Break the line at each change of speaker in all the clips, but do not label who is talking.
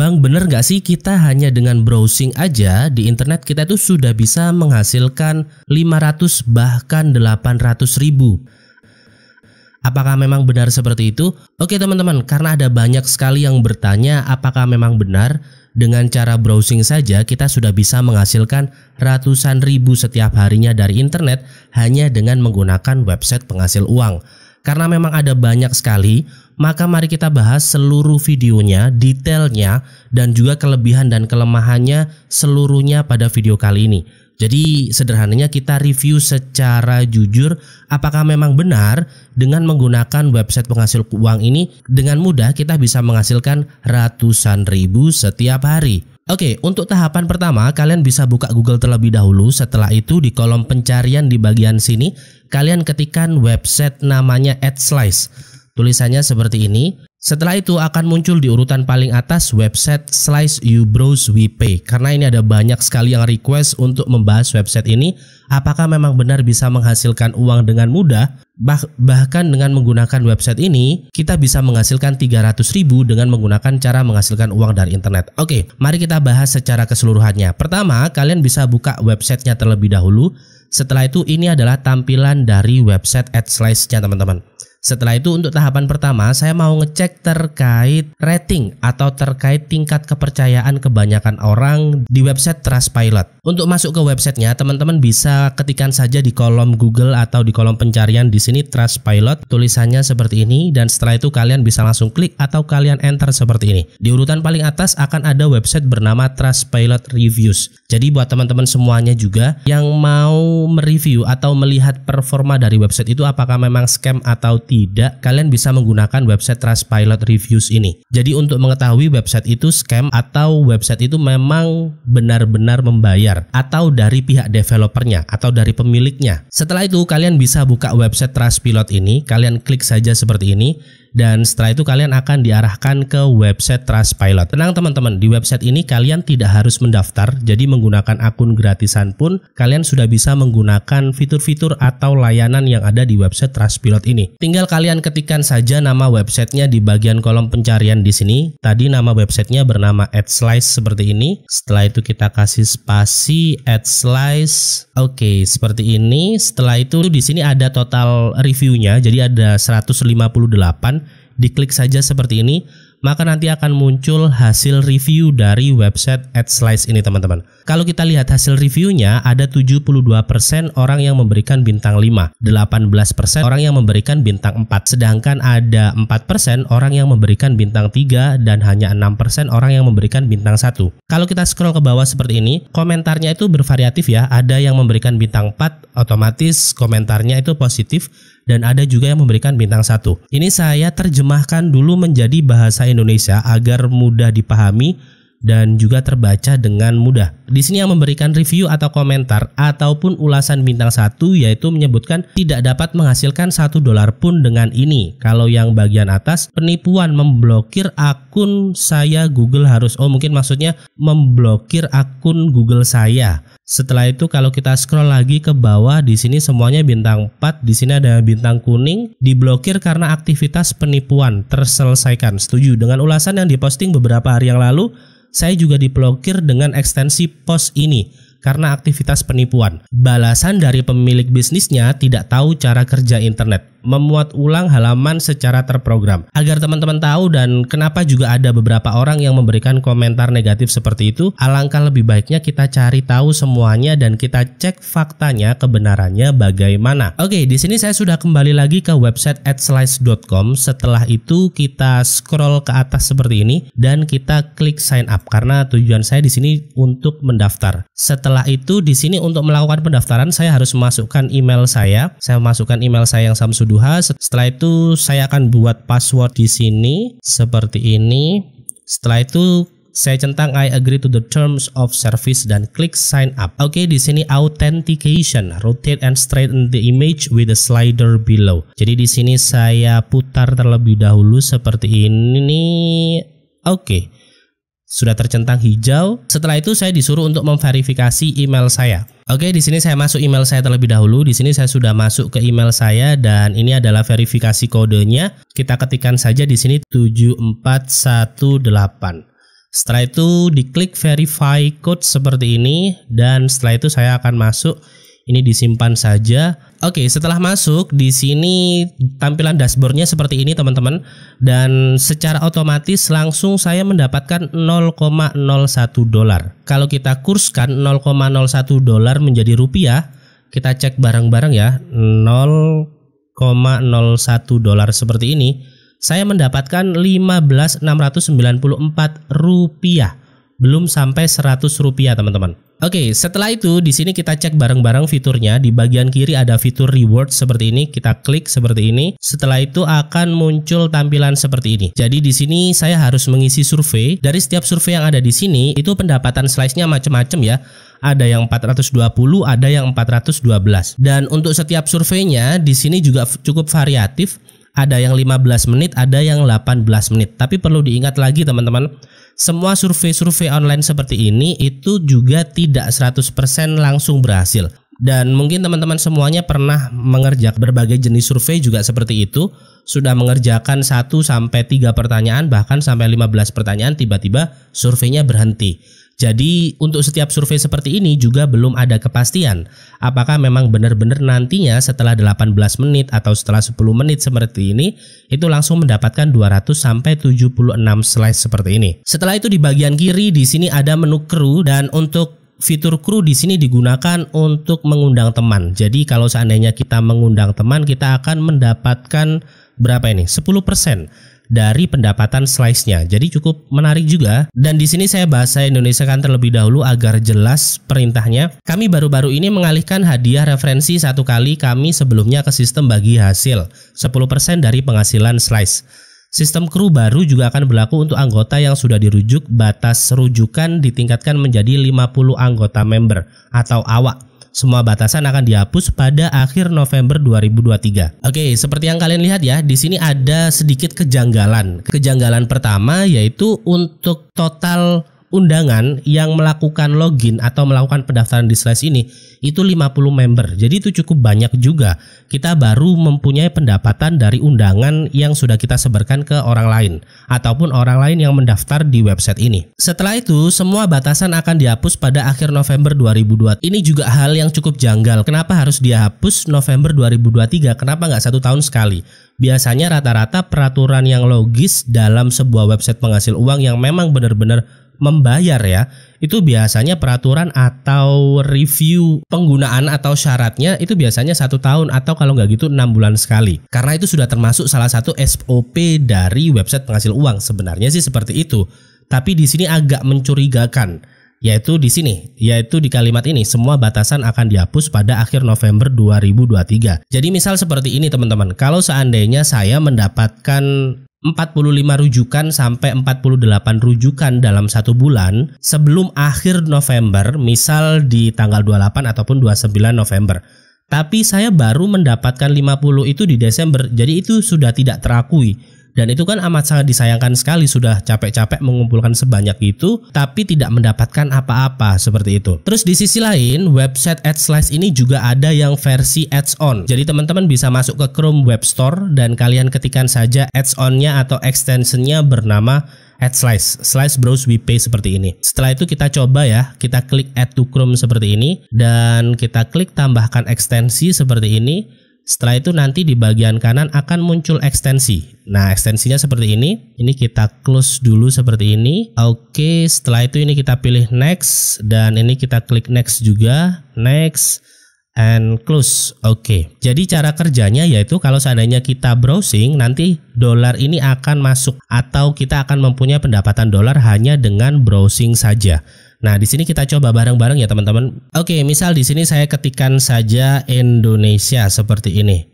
Bang, bener nggak sih kita hanya dengan browsing aja di internet kita itu sudah bisa menghasilkan 500 bahkan 800 ribu? Apakah memang benar seperti itu? Oke teman-teman, karena ada banyak sekali yang bertanya apakah memang benar dengan cara browsing saja kita sudah bisa menghasilkan ratusan ribu setiap harinya dari internet hanya dengan menggunakan website penghasil uang. Karena memang ada banyak sekali maka mari kita bahas seluruh videonya, detailnya, dan juga kelebihan dan kelemahannya seluruhnya pada video kali ini. Jadi sederhananya kita review secara jujur apakah memang benar dengan menggunakan website penghasil uang ini dengan mudah kita bisa menghasilkan ratusan ribu setiap hari. Oke, untuk tahapan pertama kalian bisa buka Google terlebih dahulu. Setelah itu di kolom pencarian di bagian sini kalian ketikkan website namanya AdSlice. Tulisannya seperti ini. Setelah itu akan muncul di urutan paling atas website Slice You Browse WP karena ini ada banyak sekali yang request untuk membahas website ini apakah memang benar bisa menghasilkan uang dengan mudah bah bahkan dengan menggunakan website ini kita bisa menghasilkan 300 ribu dengan menggunakan cara menghasilkan uang dari internet oke mari kita bahas secara keseluruhannya pertama kalian bisa buka websitenya terlebih dahulu setelah itu ini adalah tampilan dari website slice nya teman-teman setelah itu untuk tahapan pertama saya mau ngecek terkait rating atau terkait tingkat kepercayaan kebanyakan orang di website Trustpilot. Untuk masuk ke websitenya teman-teman bisa ketikan saja di kolom Google atau di kolom pencarian di sini Trustpilot tulisannya seperti ini dan setelah itu kalian bisa langsung klik atau kalian enter seperti ini. Di urutan paling atas akan ada website bernama Trustpilot Reviews. Jadi buat teman-teman semuanya juga yang mau mereview atau melihat performa dari website itu apakah memang scam atau tidak, kalian bisa menggunakan website Trustpilot Reviews ini. Jadi untuk mengetahui website itu scam atau website itu memang benar-benar membayar atau dari pihak developernya atau dari pemiliknya. Setelah itu kalian bisa buka website Trustpilot ini, kalian klik saja seperti ini dan setelah itu kalian akan diarahkan ke website Trustpilot. Tenang teman-teman, di website ini kalian tidak harus mendaftar, jadi menggunakan akun gratisan pun kalian sudah bisa menggunakan fitur-fitur atau layanan yang ada di website Trustpilot ini. Tinggal kalian ketikkan saja nama websitenya di bagian kolom pencarian di sini. Tadi nama websitenya bernama AdSlice seperti ini. Setelah itu kita kasih spasi AdSlice. Oke, seperti ini. Setelah itu di sini ada total reviewnya, jadi ada 158 Diklik saja seperti ini, maka nanti akan muncul hasil review dari website AdSlice ini teman-teman. Kalau kita lihat hasil reviewnya, ada 72% orang yang memberikan bintang 5, 18% orang yang memberikan bintang 4, sedangkan ada 4% orang yang memberikan bintang 3 dan hanya 6% orang yang memberikan bintang 1. Kalau kita scroll ke bawah seperti ini, komentarnya itu bervariatif ya, ada yang memberikan bintang 4, otomatis komentarnya itu positif, dan ada juga yang memberikan bintang satu. Ini saya terjemahkan dulu menjadi bahasa Indonesia agar mudah dipahami dan juga terbaca dengan mudah. Di sini yang memberikan review atau komentar ataupun ulasan bintang satu yaitu menyebutkan tidak dapat menghasilkan satu dolar pun dengan ini. Kalau yang bagian atas penipuan memblokir akun saya Google harus oh mungkin maksudnya memblokir akun Google saya. Setelah itu kalau kita scroll lagi ke bawah di sini semuanya bintang 4, di sini ada bintang kuning, diblokir karena aktivitas penipuan terselesaikan. Setuju dengan ulasan yang diposting beberapa hari yang lalu, saya juga diblokir dengan ekstensi post ini karena aktivitas penipuan. Balasan dari pemilik bisnisnya tidak tahu cara kerja internet, memuat ulang halaman secara terprogram. Agar teman-teman tahu dan kenapa juga ada beberapa orang yang memberikan komentar negatif seperti itu, alangkah lebih baiknya kita cari tahu semuanya dan kita cek faktanya kebenarannya bagaimana. Oke, di sini saya sudah kembali lagi ke website adslice.com. Setelah itu kita scroll ke atas seperti ini dan kita klik sign up karena tujuan saya di sini untuk mendaftar. Setelah setelah itu di sini untuk melakukan pendaftaran saya harus memasukkan email saya. Saya masukkan email saya yang Samsuduha. Setelah itu saya akan buat password di sini seperti ini. Setelah itu saya centang I agree to the terms of service dan klik sign up. Oke, okay, di sini authentication, rotate and straighten the image with the slider below. Jadi di sini saya putar terlebih dahulu seperti ini. Oke. Okay sudah tercentang hijau. Setelah itu saya disuruh untuk memverifikasi email saya. Oke, di sini saya masuk email saya terlebih dahulu. Di sini saya sudah masuk ke email saya dan ini adalah verifikasi kodenya. Kita ketikkan saja di sini 7418. Setelah itu diklik verify code seperti ini dan setelah itu saya akan masuk ini disimpan saja. Oke, setelah masuk di sini tampilan dashboardnya seperti ini teman-teman dan secara otomatis langsung saya mendapatkan 0,01 dolar. Kalau kita kurskan 0,01 dolar menjadi rupiah, kita cek barang-barang ya 0,01 dolar seperti ini. Saya mendapatkan 15.694 rupiah belum sampai 100 rupiah teman-teman Oke, okay, setelah itu di sini kita cek bareng-bareng fiturnya. Di bagian kiri ada fitur reward seperti ini, kita klik seperti ini. Setelah itu akan muncul tampilan seperti ini. Jadi di sini saya harus mengisi survei. Dari setiap survei yang ada di sini, itu pendapatan slice-nya macam-macam ya ada yang 420, ada yang 412. Dan untuk setiap surveinya di sini juga cukup variatif. Ada yang 15 menit, ada yang 18 menit. Tapi perlu diingat lagi teman-teman, semua survei-survei online seperti ini itu juga tidak 100% langsung berhasil. Dan mungkin teman-teman semuanya pernah mengerjakan berbagai jenis survei juga seperti itu, sudah mengerjakan 1 sampai 3 pertanyaan bahkan sampai 15 pertanyaan tiba-tiba surveinya berhenti. Jadi untuk setiap survei seperti ini juga belum ada kepastian apakah memang benar-benar nantinya setelah 18 menit atau setelah 10 menit seperti ini itu langsung mendapatkan 200 sampai 76 slice seperti ini. Setelah itu di bagian kiri di sini ada menu crew dan untuk fitur crew di sini digunakan untuk mengundang teman. Jadi kalau seandainya kita mengundang teman kita akan mendapatkan berapa ini? 10% dari pendapatan slice-nya. Jadi cukup menarik juga. Dan di sini saya bahasa Indonesia kan terlebih dahulu agar jelas perintahnya. Kami baru-baru ini mengalihkan hadiah referensi satu kali kami sebelumnya ke sistem bagi hasil 10% dari penghasilan slice. Sistem kru baru juga akan berlaku untuk anggota yang sudah dirujuk batas rujukan ditingkatkan menjadi 50 anggota member atau awak semua batasan akan dihapus pada akhir November 2023. Oke, seperti yang kalian lihat ya, di sini ada sedikit kejanggalan. Kejanggalan pertama yaitu untuk total undangan yang melakukan login atau melakukan pendaftaran di Slash ini itu 50 member. Jadi itu cukup banyak juga. Kita baru mempunyai pendapatan dari undangan yang sudah kita sebarkan ke orang lain ataupun orang lain yang mendaftar di website ini. Setelah itu, semua batasan akan dihapus pada akhir November 2002. Ini juga hal yang cukup janggal. Kenapa harus dihapus November 2023? Kenapa nggak satu tahun sekali? Biasanya rata-rata peraturan yang logis dalam sebuah website penghasil uang yang memang benar-benar membayar ya, itu biasanya peraturan atau review penggunaan atau syaratnya itu biasanya satu tahun atau kalau nggak gitu enam bulan sekali. Karena itu sudah termasuk salah satu SOP dari website penghasil uang. Sebenarnya sih seperti itu, tapi di sini agak mencurigakan yaitu di sini, yaitu di kalimat ini semua batasan akan dihapus pada akhir November 2023. Jadi misal seperti ini teman-teman, kalau seandainya saya mendapatkan 45 rujukan sampai 48 rujukan dalam satu bulan sebelum akhir November, misal di tanggal 28 ataupun 29 November. Tapi saya baru mendapatkan 50 itu di Desember, jadi itu sudah tidak terakui. Dan itu kan amat sangat disayangkan sekali sudah capek-capek mengumpulkan sebanyak itu tapi tidak mendapatkan apa-apa seperti itu. Terus di sisi lain, website AdSlice ini juga ada yang versi ads-on. Jadi teman-teman bisa masuk ke Chrome Web Store dan kalian ketikkan saja ads nya atau extension-nya bernama add slice, slice browse we seperti ini. Setelah itu kita coba ya, kita klik add to Chrome seperti ini dan kita klik tambahkan ekstensi seperti ini setelah itu nanti di bagian kanan akan muncul ekstensi. Nah, ekstensinya seperti ini. Ini kita close dulu seperti ini. Oke, setelah itu ini kita pilih next dan ini kita klik next juga. Next and close. Oke. Jadi cara kerjanya yaitu kalau seandainya kita browsing nanti dolar ini akan masuk atau kita akan mempunyai pendapatan dolar hanya dengan browsing saja. Nah, di sini kita coba bareng-bareng ya, teman-teman. Oke, misal di sini saya ketikkan saja Indonesia seperti ini.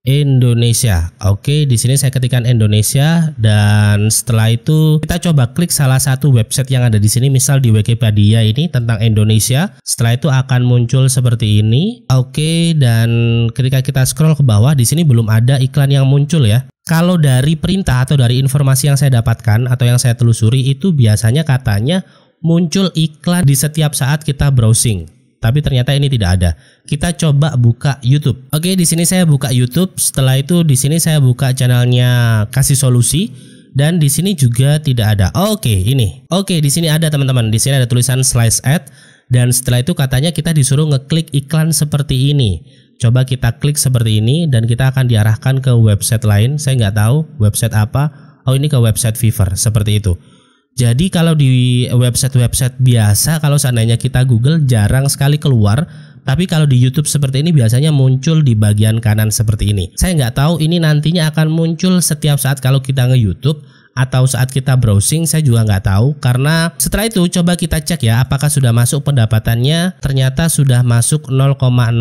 Indonesia. Oke, di sini saya ketikkan Indonesia dan setelah itu kita coba klik salah satu website yang ada di sini, misal di Wikipedia ini tentang Indonesia. Setelah itu akan muncul seperti ini. Oke, dan ketika kita scroll ke bawah di sini belum ada iklan yang muncul ya. Kalau dari perintah atau dari informasi yang saya dapatkan atau yang saya telusuri itu biasanya katanya muncul iklan di setiap saat kita browsing. Tapi ternyata ini tidak ada. Kita coba buka YouTube. Oke, di sini saya buka YouTube. Setelah itu di sini saya buka channelnya Kasih Solusi dan di sini juga tidak ada. Oke, ini. Oke, di sini ada teman-teman. Di sini ada tulisan slice ad dan setelah itu katanya kita disuruh ngeklik iklan seperti ini. Coba kita klik seperti ini dan kita akan diarahkan ke website lain. Saya nggak tahu website apa. Oh, ini ke website fever seperti itu. Jadi kalau di website-website biasa kalau seandainya kita Google jarang sekali keluar tapi kalau di YouTube seperti ini biasanya muncul di bagian kanan seperti ini. Saya nggak tahu ini nantinya akan muncul setiap saat kalau kita nge-YouTube atau saat kita browsing saya juga nggak tahu karena setelah itu coba kita cek ya apakah sudah masuk pendapatannya ternyata sudah masuk 0,01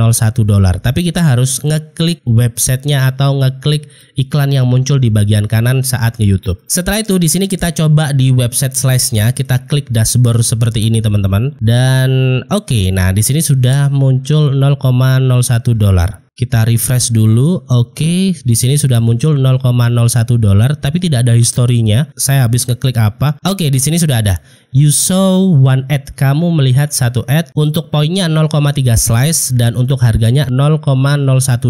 dolar tapi kita harus ngeklik websitenya atau ngeklik iklan yang muncul di bagian kanan saat ke YouTube setelah itu di sini kita coba di website slice-nya kita klik dashboard seperti ini teman-teman dan oke okay, nah di sini sudah muncul 0,01 dolar kita refresh dulu. Oke, okay, di sini sudah muncul 0,01 dolar tapi tidak ada historinya. Saya habis ngeklik apa? Oke, okay, di sini sudah ada. You saw one ad. Kamu melihat satu ad. Untuk poinnya 0,3 slice dan untuk harganya 0,01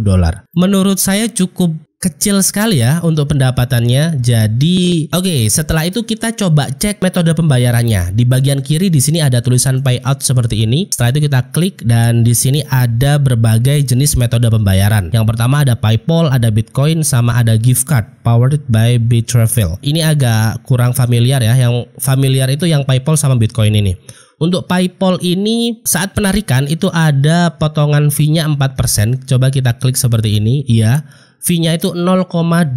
dolar. Menurut saya cukup kecil sekali ya untuk pendapatannya. Jadi, oke, okay, setelah itu kita coba cek metode pembayarannya. Di bagian kiri di sini ada tulisan payout seperti ini. Setelah itu kita klik dan di sini ada berbagai jenis metode pembayaran. Yang pertama ada PayPal, ada Bitcoin, sama ada gift card powered by Bitravel. Ini agak kurang familiar ya. Yang familiar itu yang PayPal sama Bitcoin ini. Untuk PayPal ini saat penarikan itu ada potongan fee-nya 4%. Coba kita klik seperti ini, iya fee-nya itu 0,25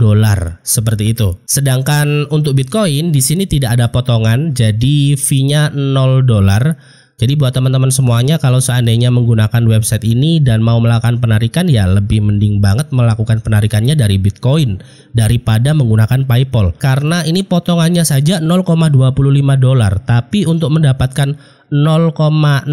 dolar seperti itu. Sedangkan untuk Bitcoin di sini tidak ada potongan, jadi fee-nya 0 dolar jadi buat teman-teman semuanya kalau seandainya menggunakan website ini dan mau melakukan penarikan ya lebih mending banget melakukan penarikannya dari Bitcoin daripada menggunakan PayPal karena ini potongannya saja 0,25 dolar tapi untuk mendapatkan 0,01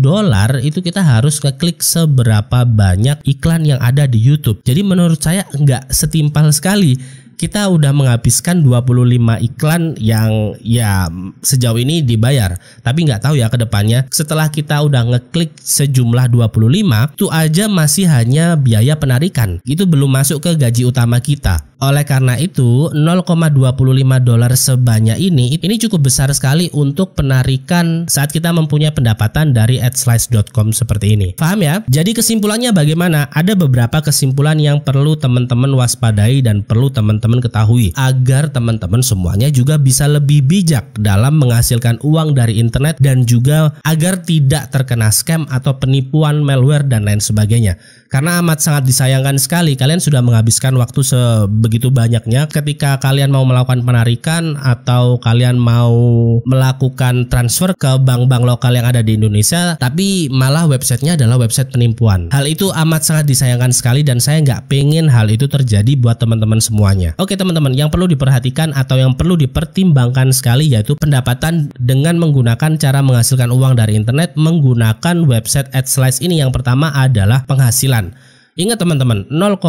dolar itu kita harus ngeklik seberapa banyak iklan yang ada di YouTube. Jadi menurut saya nggak setimpal sekali kita udah menghabiskan 25 iklan yang ya sejauh ini dibayar. Tapi nggak tahu ya ke depannya setelah kita udah ngeklik sejumlah 25 itu aja masih hanya biaya penarikan. Itu belum masuk ke gaji utama kita. Oleh karena itu, 0,25 dolar sebanyak ini ini cukup besar sekali untuk penarikan saat kita mempunyai pendapatan dari adslice.com seperti ini. Paham ya? Jadi kesimpulannya bagaimana? Ada beberapa kesimpulan yang perlu teman-teman waspadai dan perlu teman-teman ketahui agar teman-teman semuanya juga bisa lebih bijak dalam menghasilkan uang dari internet dan juga agar tidak terkena scam atau penipuan malware dan lain sebagainya. Karena amat sangat disayangkan sekali kalian sudah menghabiskan waktu sebegitu banyaknya ketika kalian mau melakukan penarikan atau kalian mau melakukan transfer ke bank-bank lokal yang ada di Indonesia tapi malah websitenya adalah website penipuan. Hal itu amat sangat disayangkan sekali dan saya nggak pengen hal itu terjadi buat teman-teman semuanya. Oke teman-teman, yang perlu diperhatikan atau yang perlu dipertimbangkan sekali yaitu pendapatan dengan menggunakan cara menghasilkan uang dari internet menggunakan website AdSlice ini yang pertama adalah penghasilan Ingat teman-teman, 0,01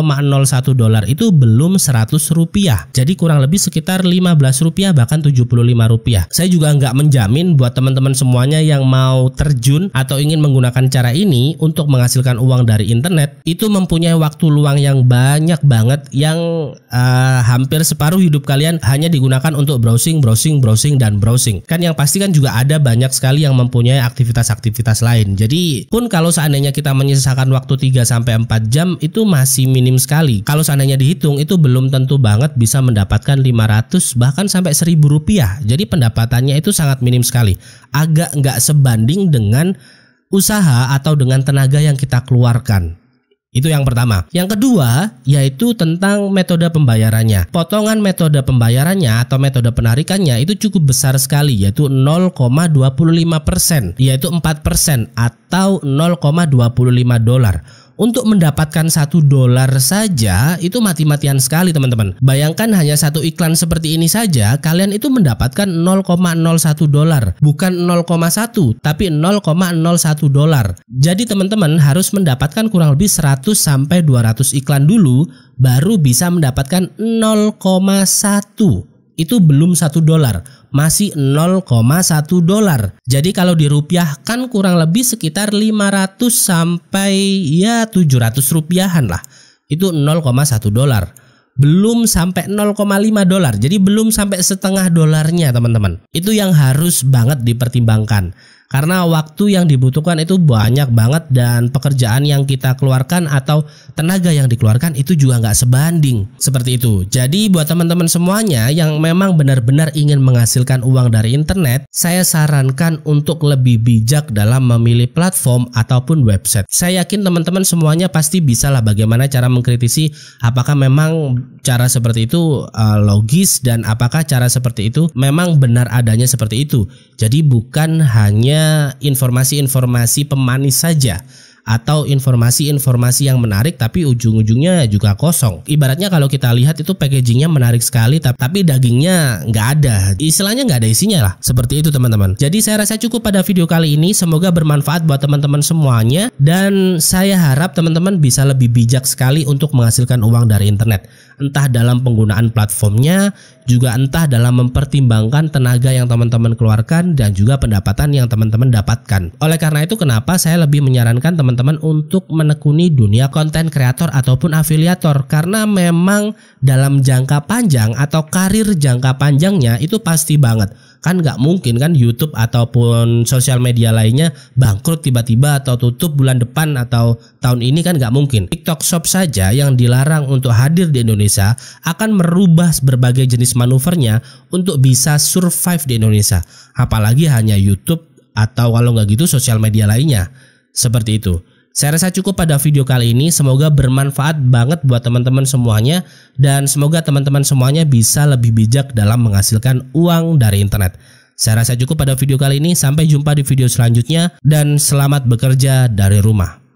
dolar itu belum 100 rupiah. Jadi kurang lebih sekitar 15 rupiah bahkan 75 rupiah. Saya juga nggak menjamin buat teman-teman semuanya yang mau terjun atau ingin menggunakan cara ini untuk menghasilkan uang dari internet itu mempunyai waktu luang yang banyak banget yang uh, hampir separuh hidup kalian hanya digunakan untuk browsing, browsing, browsing dan browsing. Kan yang pasti kan juga ada banyak sekali yang mempunyai aktivitas-aktivitas lain. Jadi pun kalau seandainya kita menyisakan waktu 3 4 jam jam itu masih minim sekali. Kalau seandainya dihitung itu belum tentu banget bisa mendapatkan 500 bahkan sampai 1000 rupiah. Jadi pendapatannya itu sangat minim sekali. Agak nggak sebanding dengan usaha atau dengan tenaga yang kita keluarkan. Itu yang pertama. Yang kedua, yaitu tentang metode pembayarannya. Potongan metode pembayarannya atau metode penarikannya itu cukup besar sekali, yaitu 0,25%, yaitu 4% atau 0,25 dolar untuk mendapatkan satu dolar saja itu mati-matian sekali teman-teman. Bayangkan hanya satu iklan seperti ini saja kalian itu mendapatkan 0,01 dolar, bukan 0,1 tapi 0,01 dolar. Jadi teman-teman harus mendapatkan kurang lebih 100 sampai 200 iklan dulu baru bisa mendapatkan 0,1 itu belum satu dolar masih 0,1 dolar. Jadi kalau dirupiahkan kurang lebih sekitar 500 sampai ya 700 rupiahan lah. Itu 0,1 dolar belum sampai 0,5 dolar. Jadi belum sampai setengah dolarnya, teman-teman. Itu yang harus banget dipertimbangkan karena waktu yang dibutuhkan itu banyak banget dan pekerjaan yang kita keluarkan atau tenaga yang dikeluarkan itu juga nggak sebanding seperti itu. Jadi buat teman-teman semuanya yang memang benar-benar ingin menghasilkan uang dari internet, saya sarankan untuk lebih bijak dalam memilih platform ataupun website. Saya yakin teman-teman semuanya pasti bisa lah bagaimana cara mengkritisi apakah memang cara seperti itu eh, logis dan apakah cara seperti itu memang benar adanya seperti itu. Jadi bukan hanya informasi-informasi pemanis saja atau informasi-informasi yang menarik tapi ujung-ujungnya juga kosong. Ibaratnya kalau kita lihat itu packagingnya menarik sekali tapi dagingnya nggak ada. Istilahnya nggak ada isinya lah. Seperti itu teman-teman. Jadi saya rasa cukup pada video kali ini. Semoga bermanfaat buat teman-teman semuanya. Dan saya harap teman-teman bisa lebih bijak sekali untuk menghasilkan uang dari internet. Entah dalam penggunaan platformnya, juga entah dalam mempertimbangkan tenaga yang teman-teman keluarkan dan juga pendapatan yang teman-teman dapatkan. Oleh karena itu kenapa saya lebih menyarankan teman-teman untuk menekuni dunia konten kreator ataupun afiliator karena memang dalam jangka panjang atau karir jangka panjangnya itu pasti banget kan nggak mungkin kan YouTube ataupun sosial media lainnya bangkrut tiba-tiba atau tutup bulan depan atau tahun ini kan nggak mungkin. TikTok Shop saja yang dilarang untuk hadir di Indonesia akan merubah berbagai jenis manuvernya untuk bisa survive di Indonesia. Apalagi hanya YouTube atau kalau nggak gitu sosial media lainnya. Seperti itu. Saya rasa cukup pada video kali ini. Semoga bermanfaat banget buat teman-teman semuanya dan semoga teman-teman semuanya bisa lebih bijak dalam menghasilkan uang dari internet. Saya rasa cukup pada video kali ini. Sampai jumpa di video selanjutnya dan selamat bekerja dari rumah.